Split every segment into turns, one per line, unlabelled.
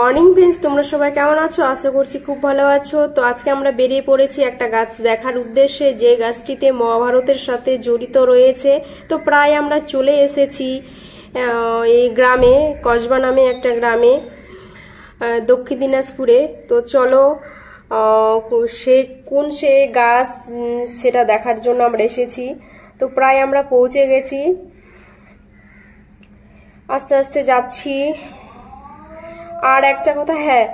morning friends তোমরা সবাই কেমন আছো আশা করছি খুব ভালো আছো তো আজকে আমরা বেরিয়ে পড়েছি একটা গাছ দেখার উদ্দেশ্যে যে গাছটিতে মহাভারতের সাথে জড়িত রয়েছে তো প্রায় আমরা চলে এসেছি এই গ্রামে কসবা নামে একটা গ্রামে দক্ষিণ দিনাজপুরে তো চলো সে কোন সে গাছ সেটা দেখার জন্য আমরা এসেছি তো প্রায় আমরা পৌঁছে গেছি আস্তে আস্তে যাচ্ছি আর একটা কথা হ্যাঁ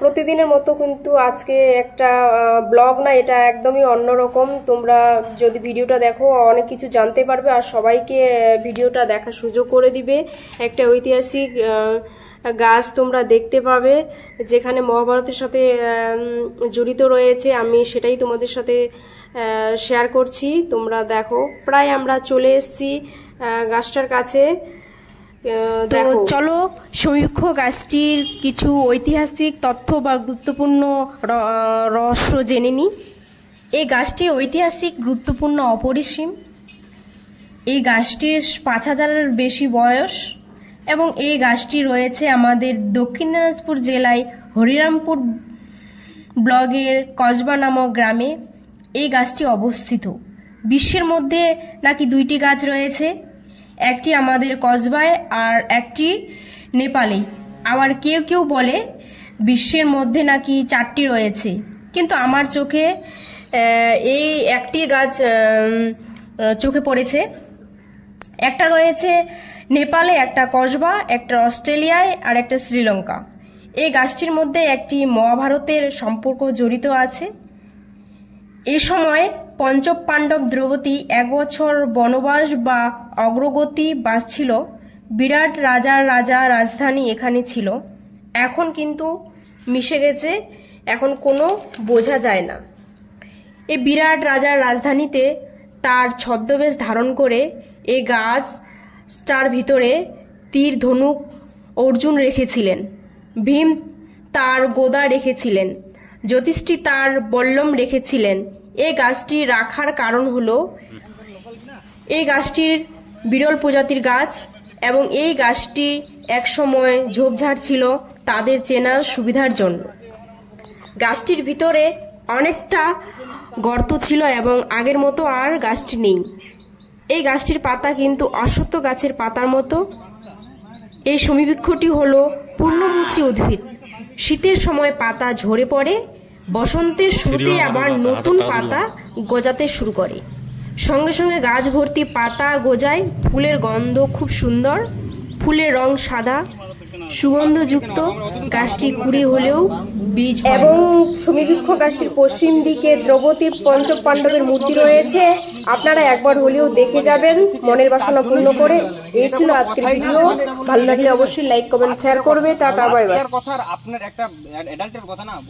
প্রতিদিনের মতো কিন্তু আজকে একটা ব্লগ না এটা একদমই অন্যরকম তোমরা যদি ভিডিওটা দেখো অনেক কিছু জানতে পারবে আর সবাইকে ভিডিওটা দেখার সুযোগ করে দিবে একটা ঐতিহাসিক গাছ তোমরা দেখতে পাবে যেখানে মহাভারতের সাথে জড়িত রয়েছে আমি সেটাই তোমাদের সাথে শেয়ার করছি তোমরা দেখো প্রায় আমরা চলে এসছি গাছটার কাছে তো চলো সমীক্ষ গাছটির কিছু ঐতিহাসিক তথ্য বা গুরুত্বপূর্ণ রহস্য জেনে নিই এই গাছটি ঐতিহাসিক গুরুত্বপূর্ণ অপরিসীম এই গাছটির পাঁচ হাজারের বেশি বয়স এবং এই গাছটি রয়েছে আমাদের দক্ষিণ দিনাজপুর জেলায় হরিরামপুর ব্লগের কসবা নামক গ্রামে এই গাছটি অবস্থিত বিশ্বের মধ্যে নাকি দুইটি গাছ রয়েছে একটি আমাদের কসবায় আর একটি নেপালে আবার কেউ কেউ বলে বিশ্বের মধ্যে নাকি চারটি রয়েছে কিন্তু আমার চোখে এই একটি গাছ চোখে পড়েছে একটা রয়েছে নেপালে একটা কসবা একটা অস্ট্রেলিয়ায় আর একটা শ্রীলঙ্কা এই গাছটির মধ্যে একটি মহাভারতের সম্পর্ক জড়িত আছে এ সময় পঞ্চম পাণ্ডব দ্রৌপদী এক বছর বনবাস বা অগ্রগতি বাস ছিল বিরাট রাজার রাজা রাজধানী এখানে ছিল এখন কিন্তু মিশে গেছে এখন কোনো বোঝা যায় না এ বিরাট রাজার রাজধানীতে তার ছদ্মবেশ ধারণ করে এ গাছ স্টার ভিতরে তীর ধনুক অর্জুন রেখেছিলেন ভীম তার গোদা রেখেছিলেন জ্যোতিষটি তার বল্লম রেখেছিলেন এই গাছটি রাখার কারণ হলো এই গাছটির বিরল প্রজাতির গাছ এবং এই গাছটি একসময় ঝোপঝাড় ছিল তাদের চেনার সুবিধার জন্য গাছটির ভিতরে অনেকটা গর্ত ছিল এবং আগের মতো আর গাছটি নেই এই গাছটির পাতা কিন্তু অসত্য গাছের পাতার মতো এই সমীবৃক্ষটি হল পূর্ণমুচি উদ্ভিদ শীতের সময় পাতা ঝরে পড়ে বসন্তের শুরুতে আবার নতুন পাতা গজাতে শুরু করে সঙ্গে সঙ্গে গাছ ভর্তি পাতা গজায় ফুলের গন্ধ খুব সুন্দর ফুলের রং সাদা সুগন্ধযুক্ত গাছটি কুড়ি হলেও বীজ এবং সুমিবৃক্ষ গাছটির পশ্চিম দিকে দ্রৌপদী পঞ্চপাণ্ডবের মূর্তি রয়েছে আপনারা একবার হলেও দেখে যাবেন মনের বাসনা পূর্ণ করে এই ছিল আজকের ভিডিও ভালো লাগলে অবশ্যই লাইক কমেন্ট শেয়ার করবে টাটা বাই বাই আপনার একটা